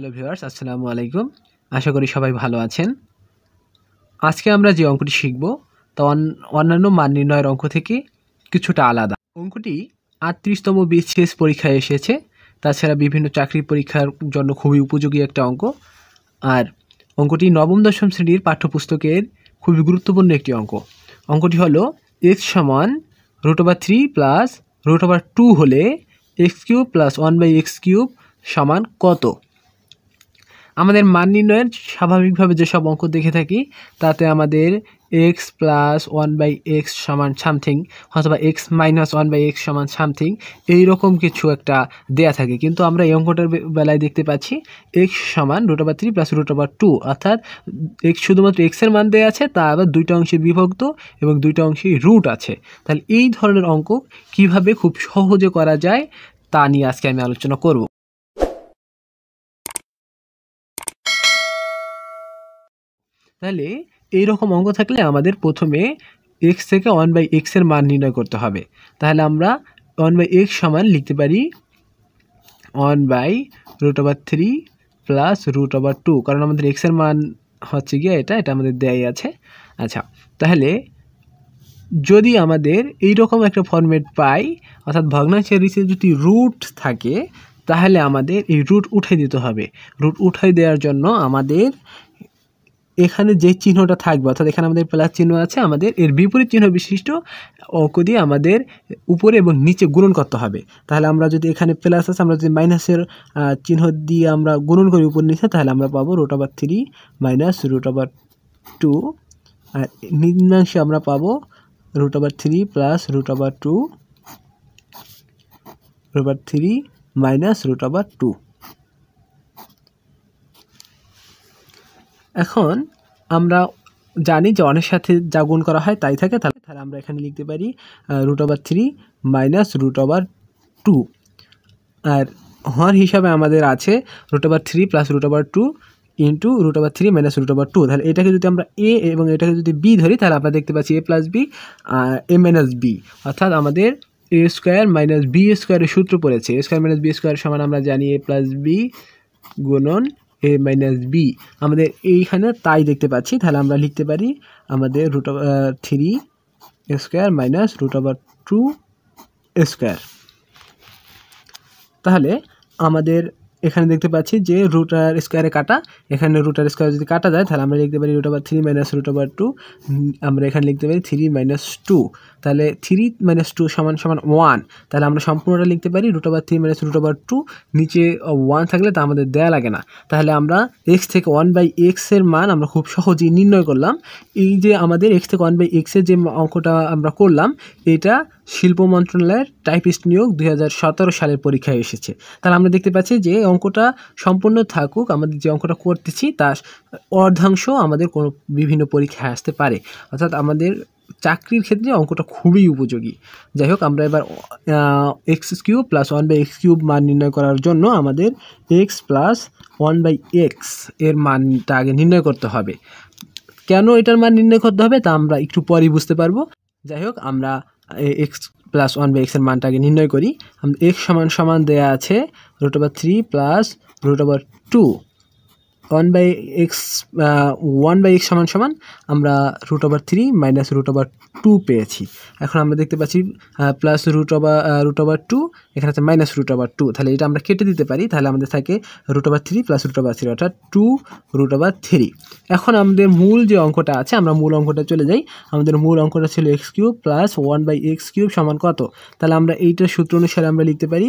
hello viewers আসসালামু আলাইকুম আশা করি সবাই ভালো আছেন আজকে আমরা যে অঙ্কটি শিখব তা অন্যান্য মান নির্ণয়ের অঙ্ক থেকে কিছুটা আলাদা অঙ্কটি আটত্রিশতম বিসিএস পরীক্ষায় এসেছে তাছাড়া বিভিন্ন চাকরি পরীক্ষার জন্য খুবই উপযোগী একটা অঙ্ক আর অঙ্কটি নবম দশম শ্রেণীর পাঠ্যপুস্তকের খুবই গুরুত্বপূর্ণ একটি অঙ্ক অঙ্কটি হলো এক্স সমান root over three plus root over two হলে X cube plus one by X cube সমান কত আমাদের মান নির্ণয়ের স্বাভাবিকভাবে যেসব অঙ্ক দেখে থাকি তাতে আমাদের X plus one by X সমান সামথিং অথবা X minus one by X সমান সামথিং এইরকম কিছু একটা দেয়া থাকে কিন্তু আমরা এই অঙ্কটার বেলায় দেখতে পাচ্ছি এক্স সমান root over three plus root over two অর্থাৎ এক্স শুধুমাত্র এক্সের মান দেওয়া আছে তা আবার দুইটা অংশে বিভক্ত এবং দুইটা অংশেই রুট আছে তাহলে এই ধরনের অঙ্ক কিভাবে খুব সহজে করা যায় তা নিয়ে আজকে আমি আলোচনা করব তাহলে এই রকম অঙ্ক থাকলে আমাদের প্রথমে এক্স থেকে ওয়ান বাই এক্সের মান নির্ণয় করতে হবে তাহলে আমরা ওয়ান বাই এক্স সমান লিখতে পারি one by root over three plus root over two কারণ আমাদের এক্সের মান হচ্ছে গিয়ে এটা এটা আমাদের দেয়াই আছে আচ্ছা তাহলে যদি আমাদের এই রকম একটা ফর্মেট পাই অর্থাৎ ভগ্নাংশের রিসে যদি রুট থাকে তাহলে আমাদের এই রুট উঠে দিতে হবে রুট উঠাই দেওয়ার জন্য আমাদের এখানে যে চিহ্নটা থাকবে অর্থাৎ এখানে আমাদের প্লাস চিহ্ন আছে আমাদের এর বিপরীত চিহ্ন বিশিষ্ট অঙ্ক দিয়ে আমাদের উপরে এবং নিচে গুণন করতে হবে তাহলে আমরা যদি এখানে প্লাস আছে আমরা যদি মাইনাসের চিহ্ন দিয়ে আমরা গুণন করি উপর নিচে তাহলে আমরা পাবো root over three minus root over two আর নিম্নাংশে আমরা পাবো root over three plus root over two root over three minus root over two এখন আমরা জানি যে অনেক সাথে যা গুণ করা হয় তাই থাকে তাহলে তাহলে আমরা এখানে লিখতে পারি root over three minus root over two আর হর হিসাবে আমাদের আছে root over three plus root over two into root over three minus root over two তাহলে এটাকে যদি আমরা এ এবং এটাকে যদি বি ধরি তাহলে আমরা দেখতে পাচ্ছি A plus B A minus B অর্থাৎ আমাদের এ স্কোয়ার মাইনাস বি স্কোয়ারের সূত্র পড়েছে A square minus B square সমান আমরা জানি এ প্লাস বি গুণন এ মাইনাস বি আমাদের এইখানে তাই দেখতে পাচ্ছি তাহলে আমরা লিখতে পারি আমাদের root three square minus root over two square তাহলে আমাদের এখানে দেখতে পাচ্ছি যে রুট আর স্কোয়ারে কাটা এখানে রুট আর স্কোয়ার যদি কাটা যায় তাহলে আমরা লিখতে পারি root over three minus root over two আমরা এখানে লিখতে পারি থ্রি মাইনাস টু তাহলে থ্রি মাইনাস টু সমান সমান ওয়ান তাহলে আমরা সম্পূর্ণটা লিখতে পারি root over three minus root over two নিচে ওয়ান থাকলে তা আমাদের দেয়া লাগে না তাহলে আমরা এক্স থেকে ওয়ান বাই এক্সের মান আমরা খুব সহজেই নির্ণয় করলাম এই যে আমাদের এক্স থেকে ওয়ান বাই এক্সের যে অঙ্কটা আমরা করলাম এটা শিল্প মন্ত্রণালয়ের টাইপিস্ট নিয়োগ দুই সালের পরীক্ষায় এসেছে তাহলে আমরা দেখতে পাচ্ছি যে অঙ্কটা সম্পূর্ণ থাকুক আমাদের যে অঙ্কটা করতেছি তার অর্ধাংশ আমাদের কোনো বিভিন্ন পরীক্ষায় আসতে পারে অর্থাৎ আমাদের চাকরির ক্ষেত্রে অঙ্কটা খুবই উপযোগী যাই হোক আমরা এবার X cube plus one by X cube মান নির্ণয় করার জন্য আমাদের X plus one by X এর মানটা আগে নির্ণয় করতে হবে কেন এটার মান নির্ণয় করতে হবে তা আমরা একটু পরেই বুঝতে পারবো যাই হোক আমরা এক্স প্লাস ওয়ান বাই এক্সের মানটাকে নির্ণয় করি এক্স সমান সমান দেয়া আছে root over three plus root over two one by X one by X সমান সমান আমরা root over three minus root over two পেয়েছি এখন আমরা দেখতে পাচ্ছি plus root over root over two এখানে আছে মাইনাস রুট ওভার টু তাহলে এটা আমরা কেটে দিতে পারি তাহলে আমাদের থাকে root over three plus root over three অর্থাৎ টু রুট ওভার থ্রি এখন আমাদের মূল যে অঙ্কটা আছে আমরা মূল অঙ্কটা চলে যাই আমাদের মূল অঙ্কটা ছিল X cube plus one by X cube সমান কত তাহলে আমরা এইটার সূত্র অনুসারে আমরা লিখতে পারি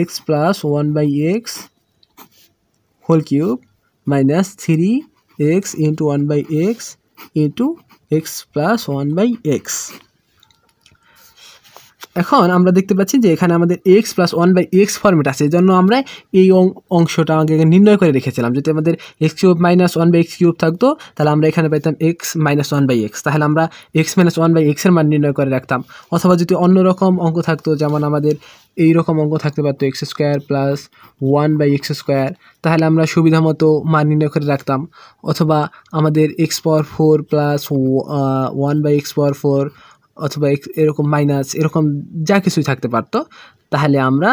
X plus one by X whole cube minus 3x into 1 by x into x plus 1 by x এখন আমরা দেখতে পাচ্ছি যে এখানে আমাদের X plus one by X format আছে এই জন্য আমরা এই অংশটা আমাকে নির্ণয় করে রেখেছিলাম যদি আমাদের X cube minus one by X cube থাকতো তাহলে আমরা এখানে পাইতাম X minus one by X তাহলে আমরা এক্স মাইনাস ওয়ান বাই এক্সের মান নির্ণয় করে রাখতাম অথবা যদি অন্যরকম অঙ্ক থাকতো যেমন আমাদের এই রকম অঙ্ক থাকতে পারতো X square plus one by X square তাহলে আমরা সুবিধা মতো মান নির্ণয় করে রাখতাম অথবা আমাদের X power four plus one by X power four অথবা এরকম মাইনাস এরকম যা কিছুই থাকতে পারত তাহলে আমরা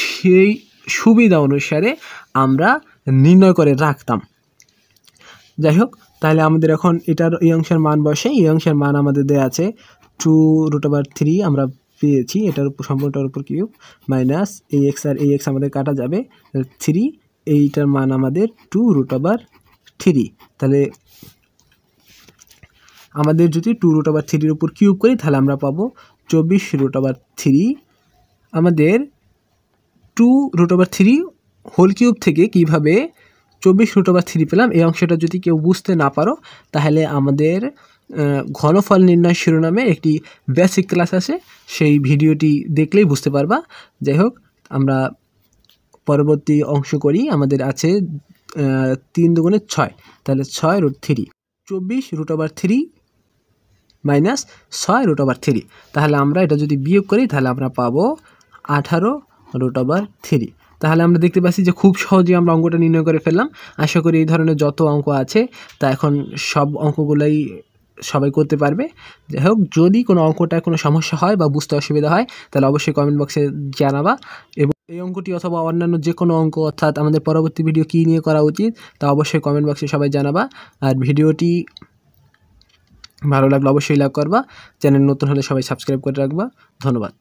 সেই সুবিধা অনুসারে আমরা নির্ণয় করে রাখতাম যাই হোক তাহলে আমাদের এখন এটার এই অংশের মান বসে এই অংশের মান আমাদের দেওয়া আছে টু রুট ওভার থ্রি আমরা পেয়েছি এটার উপর সম্পূর্ণটার উপর কিউব মাইনাস এই এক্স আর এই এক্স আমাদের কাটা যাবে থ্রি এইটার মান আমাদের টু রুট ওভার থ্রি তাহলে আমাদের যদি টু রুট আবার থ্রির উপর কিউব করি তাহলে আমরা পাবো চব্বিশ রুট আবার থ্রি আমাদের টু রুট আবার থ্রি হোল কিউব থেকে কিভাবে চব্বিশ রুট আবার থ্রি পেলাম এই অংশটা যদি কেউ বুঝতে না পারো তাহলে আমাদের ঘনফল নির্ণয় শিরোনামে একটি বেসিক ক্লাস আছে সেই ভিডিওটি দেখলেই বুঝতে পারবা যাই হোক আমরা পরবর্তী অংশ করি আমাদের আছে তিন দুগুণে ছয় তাহলে ছয় রুট থ্রি চব্বিশ রুট আবার থ্রি মাইনাস ছয় রুট ওভার থ্রি তাহলে আমরা এটা যদি বিয়োগ করি তাহলে আমরা পাবো আঠারো রুট ওভার থ্রি তাহলে আমরা দেখতে পাচ্ছি যে খুব সহজে আমরা অঙ্কটা নির্ণয় করে ফেললাম আশা করি এই ধরনের যত অঙ্ক আছে তা এখন সব অঙ্কগুলোই সবাই করতে পারবে যাই হোক যদি কোনো অঙ্কটায় কোনো সমস্যা হয় বা বুঝতে অসুবিধা হয় তাহলে অবশ্যই কমেন্ট বক্সে জানাবা এবং এই অঙ্কটি অথবা অন্যান্য যে কোনো অঙ্ক অর্থাৎ আমাদের পরবর্তী ভিডিও কী নিয়ে করা উচিত তা অবশ্যই কমেন্ট বক্সে সবাই জানাবা আর ভিডিওটি ভালো লাগলে অবশ্যই লাইক করবা চ্যানেল নতুন হলে সবাই সাবস্ক্রাইব করে রাখবা ধন্যবাদ